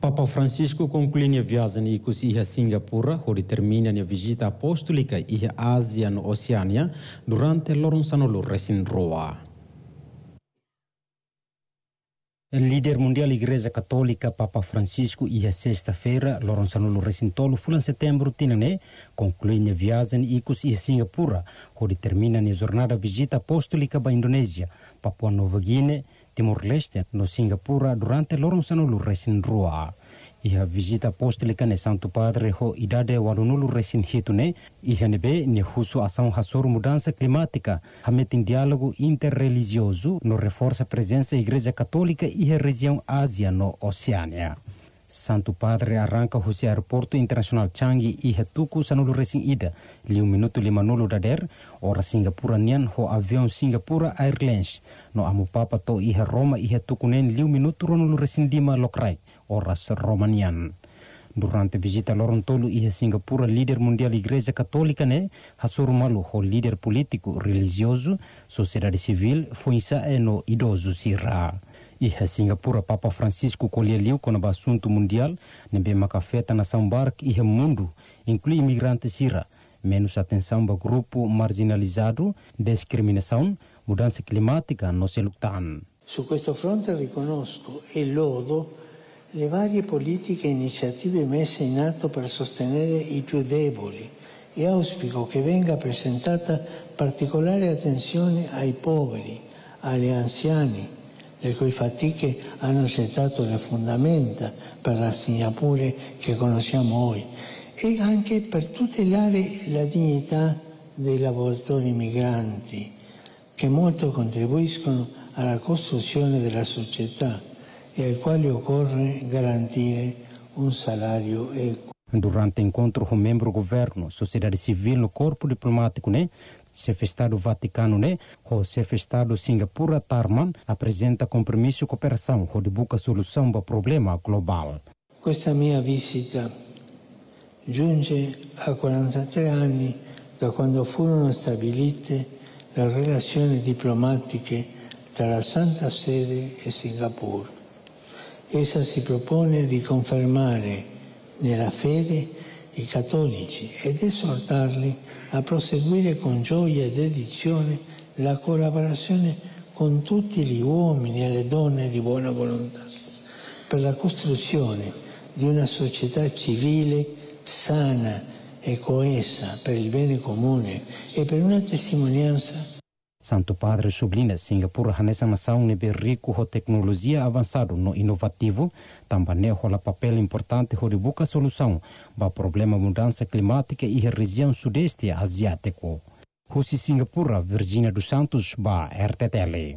Papa Francisco conclui a viagem a Singapura, onde termina a visita apostólica e a Ásia e Oceania durante Lorenzano recém Roa. O líder mundial Igreja Católica Papa Francisco e a sexta-feira Lorenzano Recintolo foi em setembro tinané conclui a viagem icos e Singapura, onde termina a jornada visita apostólica para a Indonésia, Papua Nova Guiné, Timor-Leste, no Singapura, durante loronsanulu resin rua. a visita apostólica no Santo Padre ho idade warunulu resin hitune, iha nebe ne russo ação rassor mudança climática, hametin diálogo interreligioso, no reforça a presença Igreja Católica e a região Ásia no Oceânia. Santo Padre arranca hos aeroporto internasional Changi i hetuku sanulu resing ida liu minutu lima nulu dader ora Singapura nian ho avion Singapura Airlines no amu papa to iha Roma iha tuku nen liu minutu ronulu resing lima lokrai ora Romanian. Durante visita loron tolu iha Singapura lider mundial igreja katolika ne hasuru malu ho lider politiku religioso sociedade civil foi insa e no idoso sirraa. iha singapura papa francisco kolia leu kona assunto mundial nembe makafeta na sambarque iha mundo inclui imigrante sira menos atenção para grupo marginalizado discriminação mudança climática no se lutan su questo fronte riconosco e lodo le varie politiche e iniziative messe in atto per sostenere i più deboli e auspico che venga prestata particolare attenzione ai poveri, agli anziani, le cui fatiche hanno gettato le fondamenta per la Singapore che conosciamo oggi e anche per tutelare la dignità dei lavoratori migranti che molto contribuiscono alla costruzione della società e ai quali occorre garantire un salario equo. Durante incontro con membro governo, società civile no corpo diplomatico, né? chefe de Estado Vaticano, né? O chefe de Estado Singapura, Tarman, apresenta compromisso e cooperação, onde busca solução para o problema global. Questa mia visita giunge a 43 anni da quando furono stabilite le relazioni diplomatiche tra la Santa Sede e Singapore. Essa si propone di confermare nella fede i cattolici ed esortarli a proseguire con gioia e dedizione la collaborazione con tutti gli uomini e le donne di buona volontà per la costruzione di una società civile sana e coesa per il bene comune e per una testimonianza Santo Padre sublinha Singapura uma nação nebe rico ho tecnologia avançado no inovativo, também rola papel importante horibuka solução ba problema mudança climática e região sudeste asiático. Rusi Singapura, Virgínia dos Santos, ba RTTL.